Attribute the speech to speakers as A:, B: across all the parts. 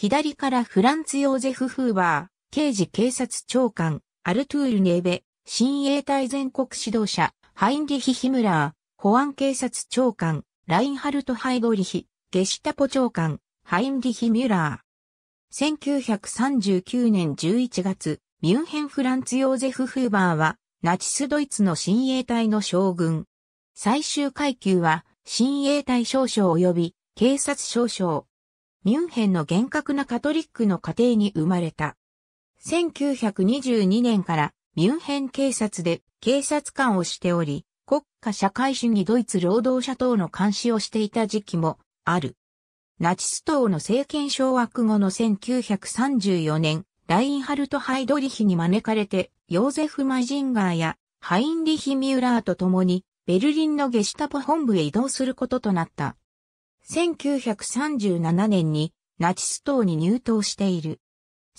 A: 左からフランツ・ヨーゼフ・フーバー、刑事警察長官、アルトゥール・ネーベ、親衛隊全国指導者、ハインリヒ・ヒムラー、保安警察長官、ラインハルト・ハイドリヒ、ゲシタポ長官、ハインリヒ・ミュラー。1939年11月、ミュンヘン・フランツ・ヨーゼフ・フーバーは、ナチスドイツの親衛隊の将軍。最終階級は、親衛隊少将及び警察少将、ミュンヘンの厳格なカトリックの家庭に生まれた。1922年からミュンヘン警察で警察官をしており、国家社会主義ドイツ労働者党の監視をしていた時期もある。ナチス党の政権掌握後の1934年、ラインハルト・ハイドリヒに招かれて、ヨーゼフ・マイジンガーやハインリヒ・ミューラーと共に、ベルリンのゲシュタポ本部へ移動することとなった。1937年にナチス党に入党している。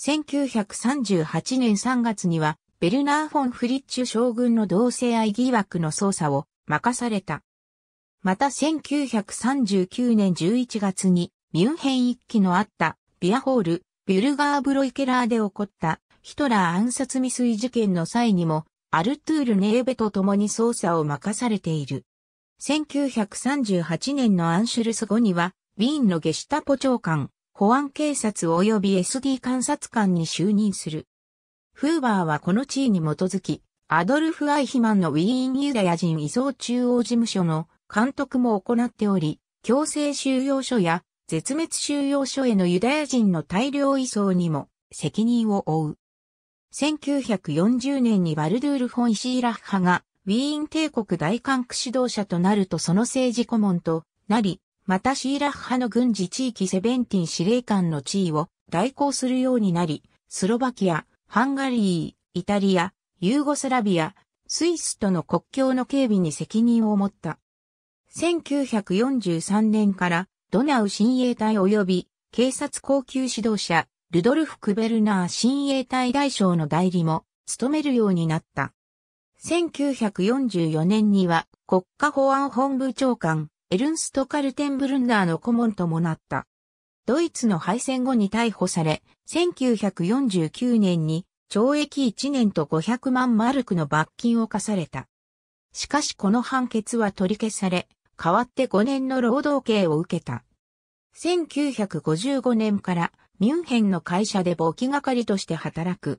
A: 1938年3月には、ベルナー・フォン・フリッチュ将軍の同性愛疑惑の捜査を任された。また1939年11月に、ミュンヘン一揆のあったビアホール、ビュルガーブロイケラーで起こったヒトラー暗殺未遂事件の際にも、アルトゥール・ネーベと共に捜査を任されている。1938年のアンシュルス後には、ウィーンのゲシュタポ長官、保安警察及び SD 監察官に就任する。フーバーはこの地位に基づき、アドルフ・アイヒマンのウィーンユダヤ人移送中央事務所の監督も行っており、強制収容所や絶滅収容所へのユダヤ人の大量移送にも責任を負う。1940年にバルドゥール・フォン・シーラッハがウィーン帝国大韓区指導者となるとその政治顧問となり、またシーラッハの軍事地域セベンティン司令官の地位を代行するようになり、スロバキア、ハンガリー、イタリア、ユーゴスラビア、スイスとの国境の警備に責任を持った。1943年からドナウ親衛隊及び警察高級指導者ルドルフ・クベルナー親衛隊大将の代理も務めるようになった。1944年には国家保安本部長官、エルンスト・カルテンブルンナーの顧問ともなった。ドイツの敗戦後に逮捕され、1949年に懲役1年と500万マルクの罰金を課された。しかしこの判決は取り消され、代わって5年の労働刑を受けた。1955年からミュンヘンの会社で簿記係として働く。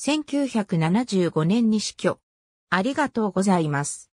A: 1975年に死去。ありがとうございます。